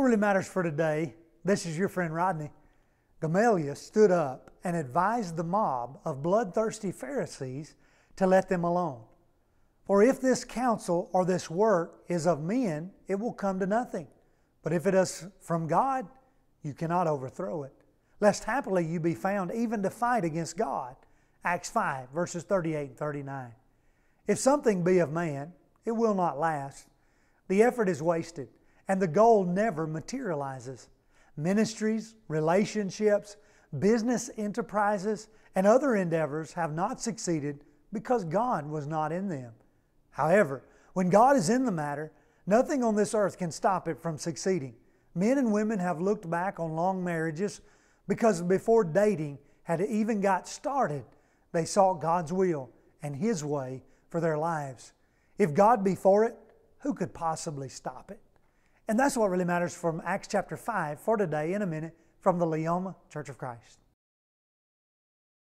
What really matters for today? This is your friend Rodney. Gamaliel stood up and advised the mob of bloodthirsty Pharisees to let them alone. For if this counsel or this work is of men, it will come to nothing. But if it is from God, you cannot overthrow it, lest happily you be found even to fight against God. Acts 5, verses 38 and 39. If something be of man, it will not last. The effort is wasted and the goal never materializes. Ministries, relationships, business enterprises, and other endeavors have not succeeded because God was not in them. However, when God is in the matter, nothing on this earth can stop it from succeeding. Men and women have looked back on long marriages because before dating had even got started, they sought God's will and His way for their lives. If God be for it, who could possibly stop it? And that's what really matters from Acts chapter 5 for today in a minute from the Leoma Church of Christ.